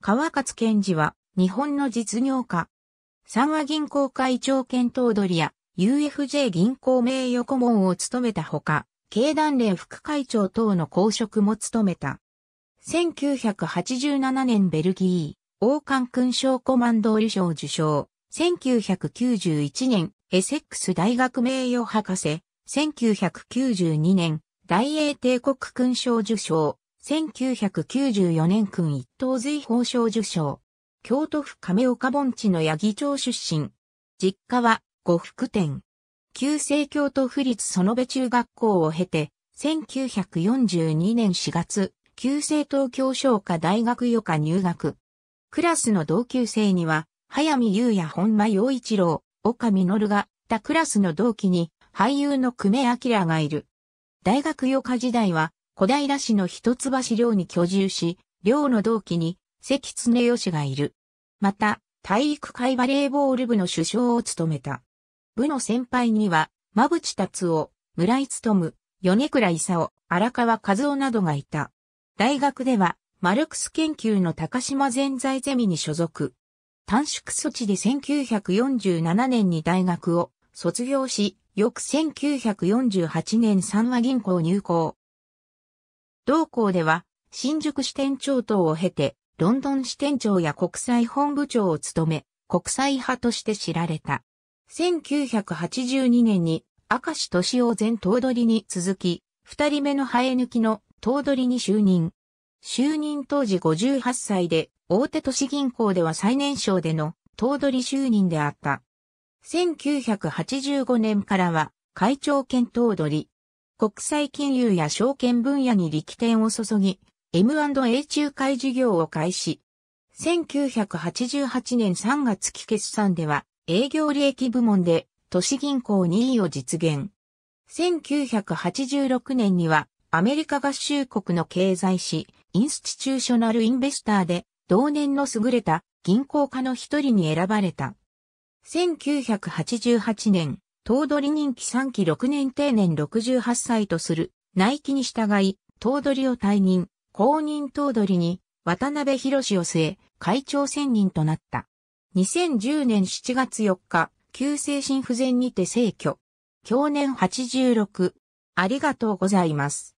川勝賢治は、日本の実業家。三和銀行会長兼頭取や、UFJ 銀行名誉顧問を務めたほか、経団連副会長等の公職も務めた。1987年ベルギー、王冠勲章コマンドール賞受賞。1991年、エセックス大学名誉博士。1992年、大英帝国勲章受賞。1994年君一等随法賞受賞。京都府亀岡盆地の八木町出身。実家は呉服店。旧制京都府立園部中学校を経て、1942年4月、旧制東京商科大学予科入学。クラスの同級生には、早見優也本間洋一郎、岡実が、他クラスの同期に、俳優の久米明がいる。大学予科時代は、小平市の一橋寮に居住し、寮の同期に関常義がいる。また、体育会バレーボール部の首相を務めた。部の先輩には、馬淵達夫、村井勤、米倉勲、荒川和夫などがいた。大学では、マルクス研究の高島全財ゼミに所属。短縮措置で1947年に大学を卒業し、翌1948年三和銀行入行。同校では、新宿支店長等を経て、ロンドン支店長や国際本部長を務め、国際派として知られた。1982年に明石敏夫前頭取に続き、二人目の生え抜きの頭取に就任。就任当時58歳で、大手都市銀行では最年少での頭取就任であった。1985年からは会長兼頭取、国際金融や証券分野に力点を注ぎ、M&A 仲介事業を開始。1988年3月期決算では、営業利益部門で都市銀行2位を実現。1986年には、アメリカ合衆国の経済誌、インスティチューショナルインベスターで、同年の優れた銀行家の一人に選ばれた。1988年、頭取任期3期6年定年68歳とする、内期に従い、頭取を退任、公認頭取に、渡辺博を据え、会長選任となった。2010年7月4日、急性心不全にて逝去。去年86。ありがとうございます。